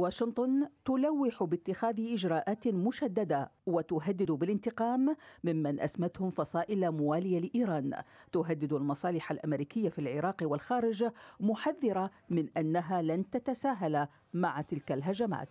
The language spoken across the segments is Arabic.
واشنطن تلوح باتخاذ اجراءات مشدده وتهدد بالانتقام ممن اسمتهم فصائل مواليه لايران تهدد المصالح الامريكيه في العراق والخارج محذره من انها لن تتساهل مع تلك الهجمات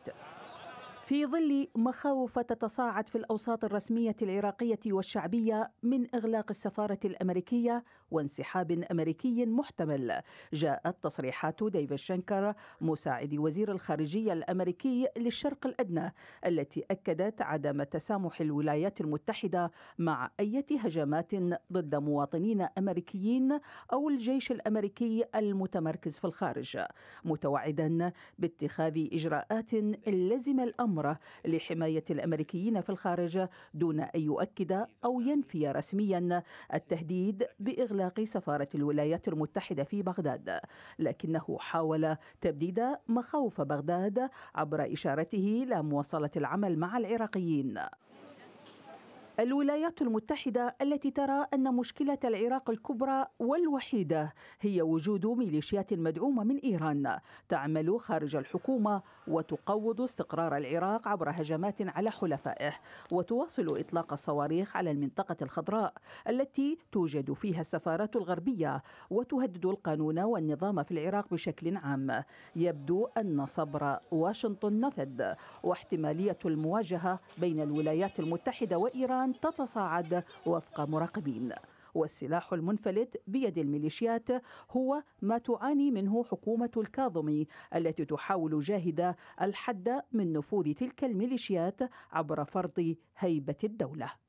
في ظل مخاوف تتصاعد في الاوساط الرسميه العراقيه والشعبيه من اغلاق السفاره الامريكيه وانسحاب امريكي محتمل جاءت تصريحات ديفيد شنكر مساعد وزير الخارجيه الامريكي للشرق الادنى التي اكدت عدم تسامح الولايات المتحده مع اي هجمات ضد مواطنين امريكيين او الجيش الامريكي المتمركز في الخارج متوعدا باتخاذ اجراءات لزم الامر عمره لحماية الأمريكيين في الخارج دون أن يؤكد أو ينفي رسميا التهديد بإغلاق سفارة الولايات المتحدة في بغداد لكنه حاول تبديد مخاوف بغداد عبر إشارته إلى مواصلة العمل مع العراقيين الولايات المتحدة التي ترى أن مشكلة العراق الكبرى والوحيدة هي وجود ميليشيات مدعومة من إيران تعمل خارج الحكومة وتقوض استقرار العراق عبر هجمات على حلفائه وتواصل إطلاق الصواريخ على المنطقة الخضراء التي توجد فيها السفارات الغربية وتهدد القانون والنظام في العراق بشكل عام يبدو أن صبر واشنطن نفذ واحتمالية المواجهة بين الولايات المتحدة وإيران الأمان تتصاعد وفق مراقبين والسلاح المنفلت بيد الميليشيات هو ما تعاني منه حكومة الكاظمي التي تحاول جاهدة الحد من نفوذ تلك الميليشيات عبر فرض هيبة الدولة